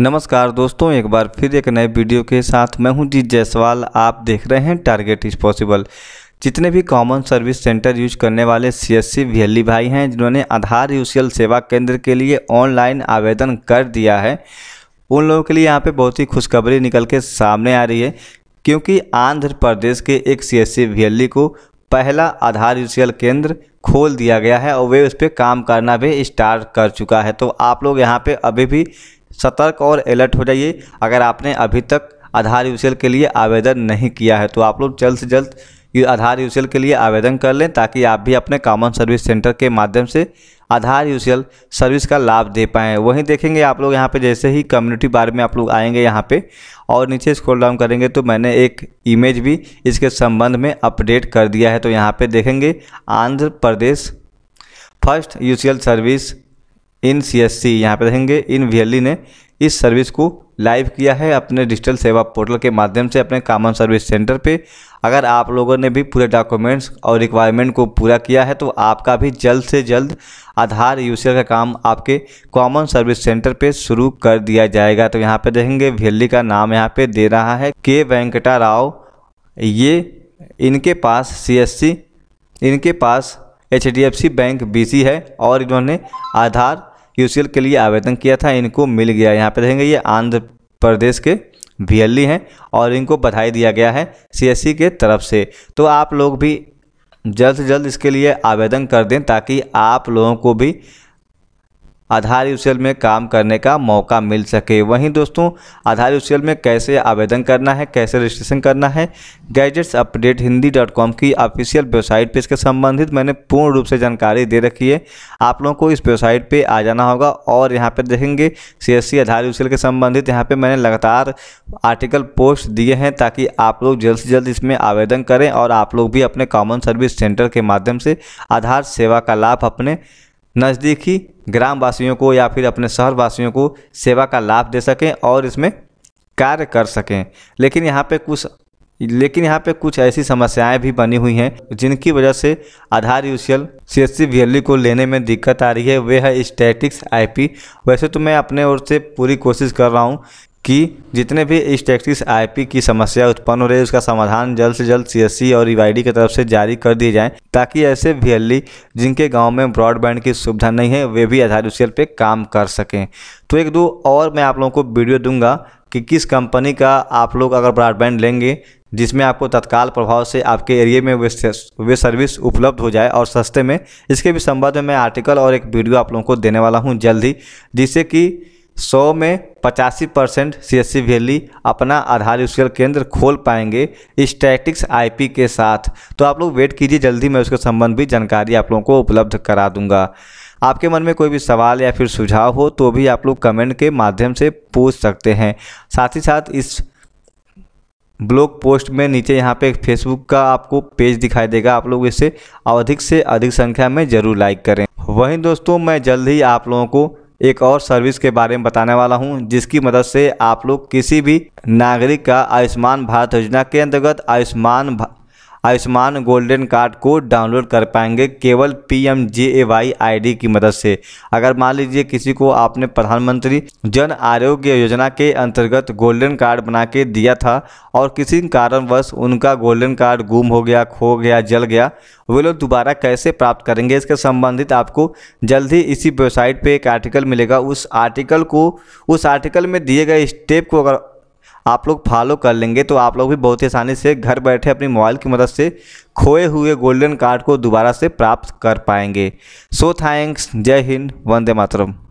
नमस्कार दोस्तों एक बार फिर एक नए वीडियो के साथ मैं हूं जी जायसवाल आप देख रहे हैं टारगेट इज पॉसिबल जितने भी कॉमन सर्विस सेंटर यूज करने वाले सी एस सी भाई हैं जिन्होंने आधार यूसीएल सेवा केंद्र के लिए ऑनलाइन आवेदन कर दिया है उन लोगों के लिए यहाँ पर बहुत ही खुशखबरी निकल के सामने आ रही है क्योंकि आंध्र प्रदेश के एक सी एस सी को पहला आधार यूसीएल केंद्र खोल दिया गया है और वे उस पर काम करना भी स्टार्ट कर चुका है तो आप लोग यहाँ पे अभी भी सतर्क और अलर्ट हो जाइए अगर आपने अभी तक आधार यूसीएल के लिए आवेदन नहीं किया है तो आप लोग जल्द से जल्द ये आधार यूसीएल के लिए आवेदन कर लें ताकि आप भी अपने कॉमन सर्विस सेंटर के माध्यम से आधार यूसीएल सर्विस का लाभ दे पाएँ वहीं देखेंगे आप लोग यहाँ पे जैसे ही कम्युनिटी बारे में आप लोग आएंगे यहाँ पे और नीचे स्क्रॉल डाउन करेंगे तो मैंने एक इमेज भी इसके संबंध में अपडेट कर दिया है तो यहाँ पर देखेंगे Andhra Pradesh first UCL service in C S C यहाँ पर देखेंगे इन वी e ने इस सर्विस को लाइव किया है अपने डिजिटल सेवा पोर्टल के माध्यम से अपने कॉमन सर्विस सेंटर पे अगर आप लोगों ने भी पूरे डॉक्यूमेंट्स और रिक्वायरमेंट को पूरा किया है तो आपका भी जल्द से जल्द आधार यूसीआर का काम आपके कॉमन सर्विस सेंटर पे शुरू कर दिया जाएगा तो यहाँ पे देखेंगे वेली e का नाम यहाँ पे दे रहा है के वेंकटा राव ये इनके पास सी इनके पास एच बैंक बी है और इन्होंने आधार यूसीएल के लिए आवेदन किया था इनको मिल गया यहाँ पे देखेंगे ये आंध्र प्रदेश के वीएलई हैं और इनको बधाई दिया गया है सी के तरफ से तो आप लोग भी जल्द से जल्द इसके लिए आवेदन कर दें ताकि आप लोगों को भी आधार यूसीएल में काम करने का मौका मिल सके वहीं दोस्तों आधार यूसीएल में कैसे आवेदन करना है कैसे रजिस्ट्रेशन करना है Gadgets Update Hindi dot com की ऑफिशियल वेबसाइट पर इसके संबंधित मैंने पूर्ण रूप से जानकारी दे रखी है आप लोगों को इस वेबसाइट पर आ जाना होगा और यहाँ पर देखेंगे सी e आधार यूसीएल के संबंधित यहाँ पर मैंने लगातार आर्टिकल पोस्ट दिए हैं ताकि आप लोग जल्द से जल्द इसमें आवेदन करें और आप लोग भी अपने कॉमन सर्विस सेंटर के माध्यम से आधार सेवा का लाभ अपने नज़दीकी ग्राम वासियों को या फिर अपने शहर वासियों को सेवा का लाभ दे सकें और इसमें कार्य कर सकें लेकिन यहाँ पे कुछ लेकिन यहाँ पे कुछ ऐसी समस्याएं भी बनी हुई हैं जिनकी वजह से आधार यूसीएल सी एस वैल्यू को लेने में दिक्कत आ रही है वे है स्टैटिक्स आईपी वैसे तो मैं अपने ओर से पूरी कोशिश कर रहा हूँ कि जितने भी इस स्टैटिक्स आईपी की समस्या उत्पन्न हो रही है उसका समाधान जल्द से जल्द सीएससी और ईवाईडी e की तरफ से जारी कर दिए जाएं ताकि ऐसे वीएलई जिनके गांव में ब्रॉडबैंड की सुविधा नहीं है वे भी आधार यूसीएल पे काम कर सकें तो एक दो और मैं आप लोगों को वीडियो दूंगा कि किस कंपनी का आप लोग अगर ब्रॉडबैंड लेंगे जिसमें आपको तत्काल प्रभाव से आपके एरिए में वे वे सर्विस उपलब्ध हो जाए और सस्ते में इसके भी संबंध में मैं आर्टिकल और एक वीडियो आप लोगों को देने वाला हूँ जल्द ही जिससे कि सौ में पचासी परसेंट सी एस सी वैली अपना आधार यूसीएल केंद्र खोल पाएंगे स्टैटिक्स आईपी के साथ तो आप लोग वेट कीजिए जल्दी मैं उसके संबंध भी जानकारी आप लोगों को उपलब्ध करा दूंगा आपके मन में कोई भी सवाल या फिर सुझाव हो तो भी आप लोग कमेंट के माध्यम से पूछ सकते हैं साथ ही साथ इस ब्लॉग पोस्ट में नीचे यहाँ पे फेसबुक का आपको पेज दिखाई देगा आप लोग इसे अधिक से अधिक संख्या में ज़रूर लाइक करें वहीं दोस्तों मैं जल्द ही आप लोगों को एक और सर्विस के बारे में बताने वाला हूं जिसकी मदद से आप लोग किसी भी नागरिक का आयुष्मान भारत योजना के अंतर्गत आयुष्मान आयुष्मान गोल्डन कार्ड को डाउनलोड कर पाएंगे केवल P M J A Y I की मदद से अगर मान लीजिए किसी को आपने प्रधानमंत्री जन आरोग्य योजना के अंतर्गत गोल्डन कार्ड बना के दिया था और किसी कारणवश उनका गोल्डन कार्ड गुम हो गया खो गया जल गया वे लोग दोबारा कैसे प्राप्त करेंगे इसके संबंधित आपको जल्द ही इसी वेबसाइट पे एक आर्टिकल मिलेगा उस आर्टिकल को उस आर्टिकल में दिए गए स्टेप को अगर आप लोग फॉलो कर लेंगे तो आप लोग भी बहुत ही आसानी से घर बैठे अपनी मोबाइल की मदद से खोए हुए गोल्डन कार्ड को दोबारा से प्राप्त कर पाएंगे सो थैंक्स जय हिंद वंदे मातरम